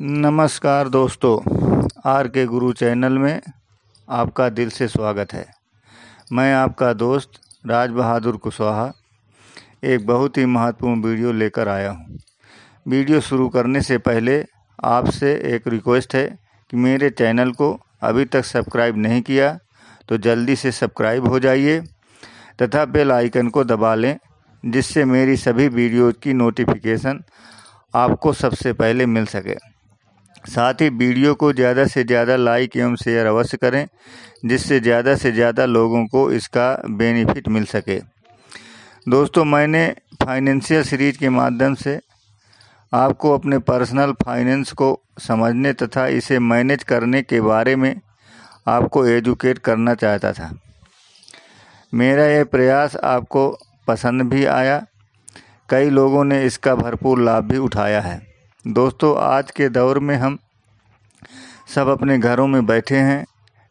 नमस्कार दोस्तों आर के गुरु चैनल में आपका दिल से स्वागत है मैं आपका दोस्त राज बहादुर कुशवाहा एक बहुत ही महत्वपूर्ण वीडियो लेकर आया हूँ वीडियो शुरू करने से पहले आपसे एक रिक्वेस्ट है कि मेरे चैनल को अभी तक सब्सक्राइब नहीं किया तो जल्दी से सब्सक्राइब हो जाइए तथा बेल आइकन को दबा लें जिससे मेरी सभी वीडियो की नोटिफिकेशन आपको सबसे पहले मिल सके साथ ही वीडियो को ज़्यादा से ज़्यादा लाइक एवं शेयर अवश्य करें जिससे ज़्यादा से ज़्यादा लोगों को इसका बेनिफिट मिल सके दोस्तों मैंने फाइनेंशियल सीरीज के माध्यम से आपको अपने पर्सनल फाइनेंस को समझने तथा इसे मैनेज करने के बारे में आपको एजुकेट करना चाहता था मेरा यह प्रयास आपको पसंद भी आया कई लोगों ने इसका भरपूर लाभ भी उठाया है दोस्तों आज के दौर में हम सब अपने घरों में बैठे हैं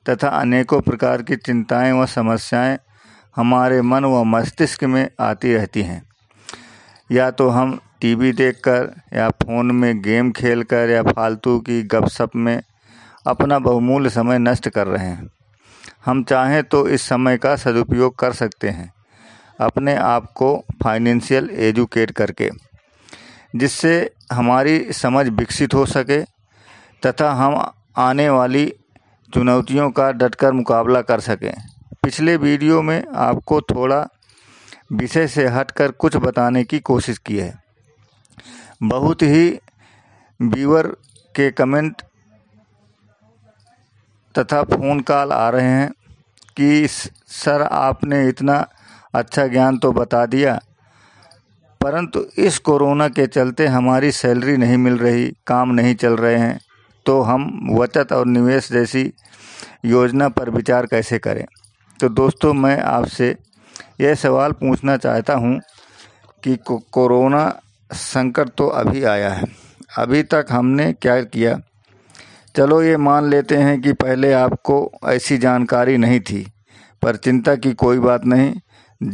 तथा अनेकों प्रकार की चिंताएं व समस्याएं हमारे मन व मस्तिष्क में आती रहती हैं या तो हम टीवी देखकर या फ़ोन में गेम खेलकर या फालतू की गपशप में अपना बहुमूल्य समय नष्ट कर रहे हैं हम चाहें तो इस समय का सदुपयोग कर सकते हैं अपने आप को फाइनेंशियल एजुकेट करके जिससे हमारी समझ विकसित हो सके तथा हम आने वाली चुनौतियों का डट कर मुकाबला कर सकें पिछले वीडियो में आपको थोड़ा विषय से हटकर कुछ बताने की कोशिश की है बहुत ही व्यूअर के कमेंट तथा फ़ोन कॉल आ रहे हैं कि सर आपने इतना अच्छा ज्ञान तो बता दिया परंतु इस कोरोना के चलते हमारी सैलरी नहीं मिल रही काम नहीं चल रहे हैं तो हम बचत और निवेश जैसी योजना पर विचार कैसे करें तो दोस्तों मैं आपसे यह सवाल पूछना चाहता हूँ कि को, कोरोना संकट तो अभी आया है अभी तक हमने क्या किया चलो ये मान लेते हैं कि पहले आपको ऐसी जानकारी नहीं थी पर चिंता की कोई बात नहीं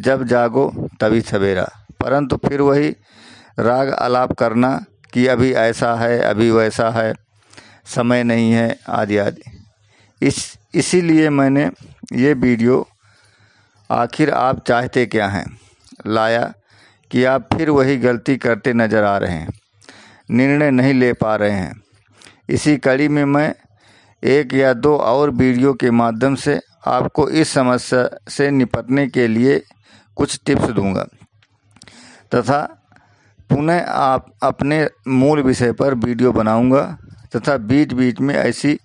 जब जागो तभी सवेरा परंतु फिर वही राग आलाप करना कि अभी ऐसा है अभी वैसा है समय नहीं है आदि आदि इस इसीलिए मैंने ये वीडियो आखिर आप चाहते क्या हैं लाया कि आप फिर वही गलती करते नज़र आ रहे हैं निर्णय नहीं ले पा रहे हैं इसी कड़ी में मैं एक या दो और वीडियो के माध्यम से आपको इस समस्या से निपटने के लिए कुछ टिप्स दूंगा तथा पुनः आप अपने मूल विषय पर वीडियो बनाऊंगा तथा बीच बीच में ऐसी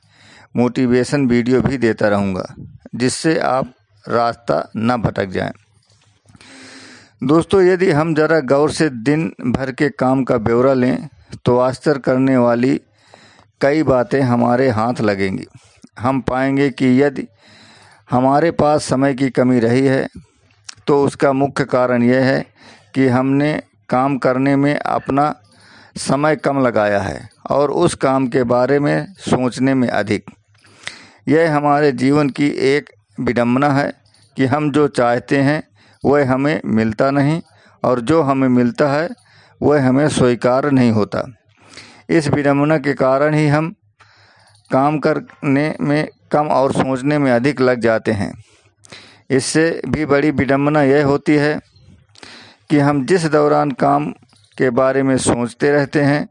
मोटिवेशन वीडियो भी देता रहूँगा जिससे आप रास्ता न भटक जाएं। दोस्तों यदि हम ज़रा गौर से दिन भर के काम का ब्यौरा लें तो आश्चर्य करने वाली कई बातें हमारे हाथ लगेंगी हम पाएंगे कि यदि हमारे पास समय की कमी रही है तो उसका मुख्य कारण यह है कि हमने काम करने में अपना समय कम लगाया है और उस काम के बारे में सोचने में अधिक यह हमारे जीवन की एक विडम्बना है कि हम जो चाहते हैं वह हमें मिलता नहीं और जो हमें मिलता है वह हमें स्वीकार नहीं होता इस विडम्बना के कारण ही हम काम करने में कम और सोचने में अधिक लग जाते हैं इससे भी बड़ी विडम्बना यह होती है कि हम जिस दौरान काम के बारे में सोचते रहते हैं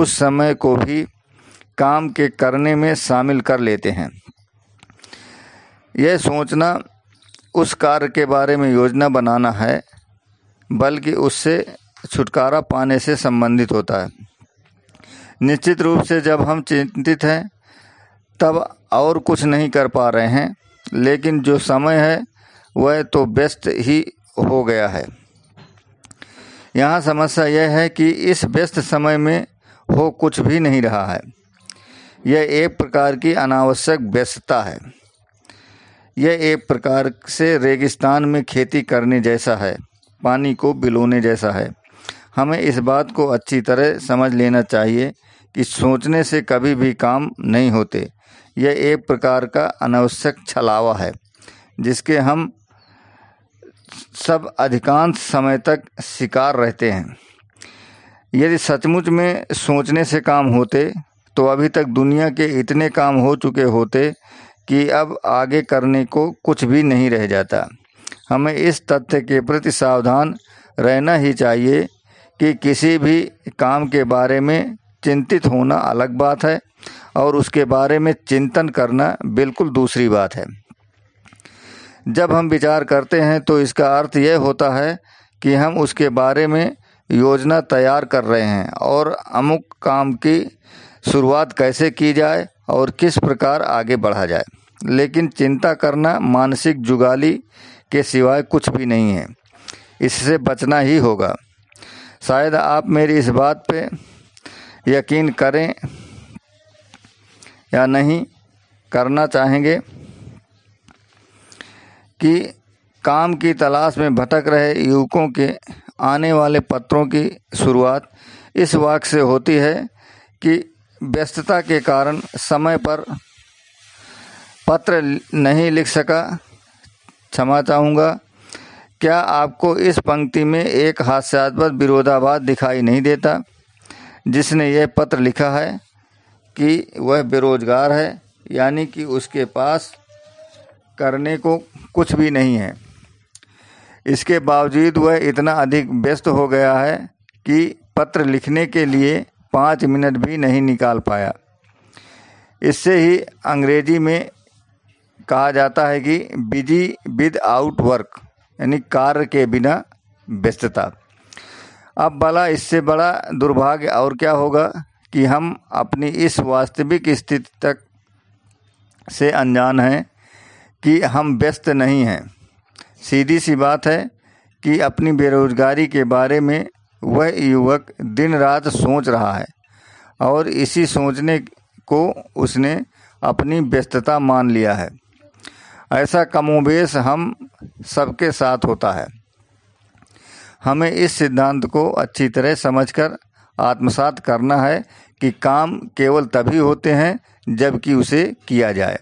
उस समय को भी काम के करने में शामिल कर लेते हैं यह सोचना उस कार्य के बारे में योजना बनाना है बल्कि उससे छुटकारा पाने से संबंधित होता है निश्चित रूप से जब हम चिंतित हैं तब और कुछ नहीं कर पा रहे हैं लेकिन जो समय है वह तो व्यस्त ही हो गया है यहाँ समस्या यह है कि इस व्यस्त समय में हो कुछ भी नहीं रहा है यह एक प्रकार की अनावश्यक व्यस्तता है यह एक प्रकार से रेगिस्तान में खेती करने जैसा है पानी को बिलोने जैसा है हमें इस बात को अच्छी तरह समझ लेना चाहिए कि सोचने से कभी भी काम नहीं होते यह एक प्रकार का अनावश्यक छलावा है जिसके हम सब अधिकांश समय तक शिकार रहते हैं यदि सचमुच में सोचने से काम होते तो अभी तक दुनिया के इतने काम हो चुके होते कि अब आगे करने को कुछ भी नहीं रह जाता हमें इस तथ्य के प्रति सावधान रहना ही चाहिए कि किसी भी काम के बारे में चिंतित होना अलग बात है और उसके बारे में चिंतन करना बिल्कुल दूसरी बात है जब हम विचार करते हैं तो इसका अर्थ यह होता है कि हम उसके बारे में योजना तैयार कर रहे हैं और अमुक काम की शुरुआत कैसे की जाए और किस प्रकार आगे बढ़ा जाए लेकिन चिंता करना मानसिक जुगाली के सिवाय कुछ भी नहीं है इससे बचना ही होगा शायद आप मेरी इस बात पे यकीन करें या नहीं करना चाहेंगे कि काम की तलाश में भटक रहे युवकों के आने वाले पत्रों की शुरुआत इस वाक़ से होती है कि व्यस्तता के कारण समय पर पत्र नहीं लिख सका क्षमा चाहूँगा क्या आपको इस पंक्ति में एक हास्यास्पद विरोधाभास दिखाई नहीं देता जिसने यह पत्र लिखा है कि वह बेरोजगार है यानी कि उसके पास करने को कुछ भी नहीं है इसके बावजूद वह इतना अधिक व्यस्त हो गया है कि पत्र लिखने के लिए पाँच मिनट भी नहीं निकाल पाया इससे ही अंग्रेजी में कहा जाता है कि बिजी विद आउट वर्क यानी कार्य के बिना व्यस्तता अब भला इससे बड़ा दुर्भाग्य और क्या होगा कि हम अपनी इस वास्तविक स्थिति तक से अनजान हैं कि हम व्यस्त नहीं हैं सीधी सी बात है कि अपनी बेरोज़गारी के बारे में वह युवक दिन रात सोच रहा है और इसी सोचने को उसने अपनी व्यस्तता मान लिया है ऐसा कमोबेश हम सबके साथ होता है हमें इस सिद्धांत को अच्छी तरह समझकर आत्मसात करना है कि काम केवल तभी होते हैं जबकि उसे किया जाए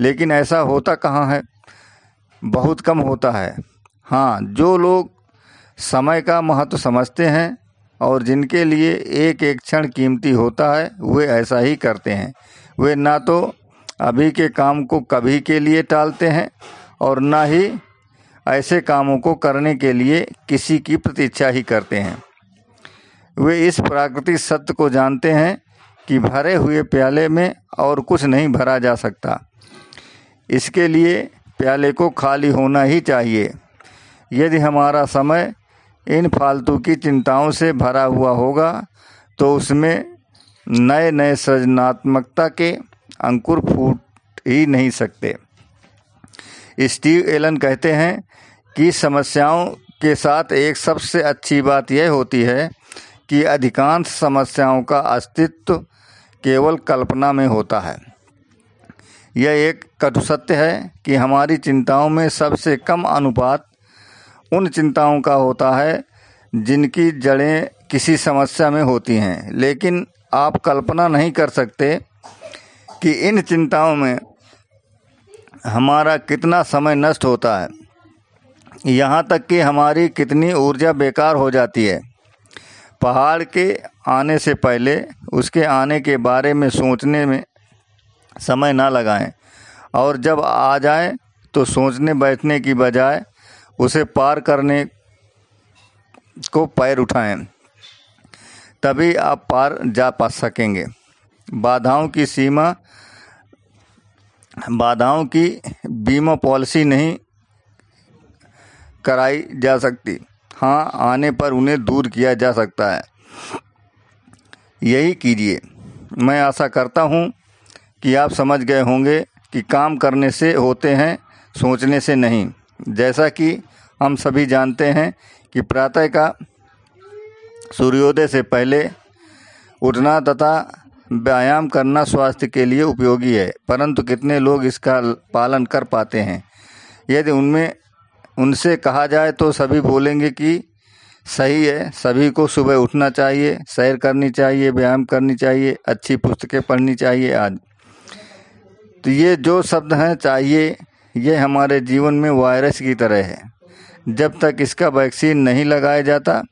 लेकिन ऐसा होता कहाँ है बहुत कम होता है हाँ जो लोग समय का महत्व समझते हैं और जिनके लिए एक एक क्षण कीमती होता है वे ऐसा ही करते हैं वे ना तो अभी के काम को कभी के लिए टालते हैं और ना ही ऐसे कामों को करने के लिए किसी की प्रतीक्षा ही करते हैं वे इस प्राकृतिक सत्य को जानते हैं कि भरे हुए प्याले में और कुछ नहीं भरा जा सकता इसके लिए प्याले को खाली होना ही चाहिए यदि हमारा समय इन फालतू की चिंताओं से भरा हुआ होगा तो उसमें नए नए सृजनात्मकता के अंकुर फूट ही नहीं सकते स्टीव एलन कहते हैं कि समस्याओं के साथ एक सबसे अच्छी बात यह होती है कि अधिकांश समस्याओं का अस्तित्व केवल कल्पना में होता है यह एक कटु सत्य है कि हमारी चिंताओं में सबसे कम अनुपात उन चिंताओं का होता है जिनकी जड़ें किसी समस्या में होती हैं लेकिन आप कल्पना नहीं कर सकते कि इन चिंताओं में हमारा कितना समय नष्ट होता है यहाँ तक कि हमारी कितनी ऊर्जा बेकार हो जाती है पहाड़ के आने से पहले उसके आने के बारे में सोचने में समय ना लगाएं और जब आ जाए तो सोचने बैठने की बजाय उसे पार करने को पैर उठाएं तभी आप पार जा पा सकेंगे बाधाओं की सीमा बाधाओं की बीमा पॉलिसी नहीं कराई जा सकती हाँ आने पर उन्हें दूर किया जा सकता है यही कीजिए मैं आशा करता हूँ कि आप समझ गए होंगे कि काम करने से होते हैं सोचने से नहीं जैसा कि हम सभी जानते हैं कि प्रातः का सूर्योदय से पहले उठना तथा व्यायाम करना स्वास्थ्य के लिए उपयोगी है परंतु कितने लोग इसका पालन कर पाते हैं यदि उनमें उनसे कहा जाए तो सभी बोलेंगे कि सही है सभी को सुबह उठना चाहिए सैर करनी चाहिए व्यायाम करनी चाहिए अच्छी पुस्तकें पढ़नी चाहिए आदि तो ये जो शब्द हैं चाहिए ये हमारे जीवन में वायरस की तरह है जब तक इसका वैक्सीन नहीं लगाया जाता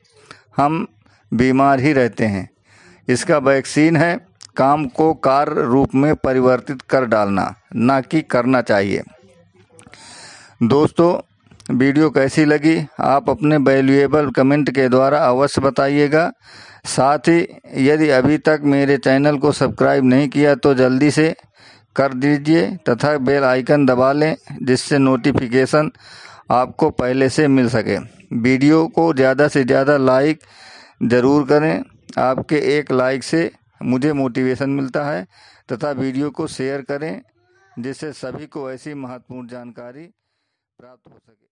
हम बीमार ही रहते हैं इसका वैक्सीन है काम को कार रूप में परिवर्तित कर डालना ना कि करना चाहिए दोस्तों वीडियो कैसी लगी आप अपने वैल्यूएबल कमेंट के द्वारा अवश्य बताइएगा साथ ही यदि अभी तक मेरे चैनल को सब्सक्राइब नहीं किया तो जल्दी से कर दीजिए तथा बेल आइकन दबा लें जिससे नोटिफिकेशन आपको पहले से मिल सके वीडियो को ज़्यादा से ज़्यादा लाइक ज़रूर करें आपके एक लाइक से मुझे मोटिवेशन मिलता है तथा वीडियो को शेयर करें जिससे सभी को ऐसी महत्वपूर्ण जानकारी प्राप्त हो सके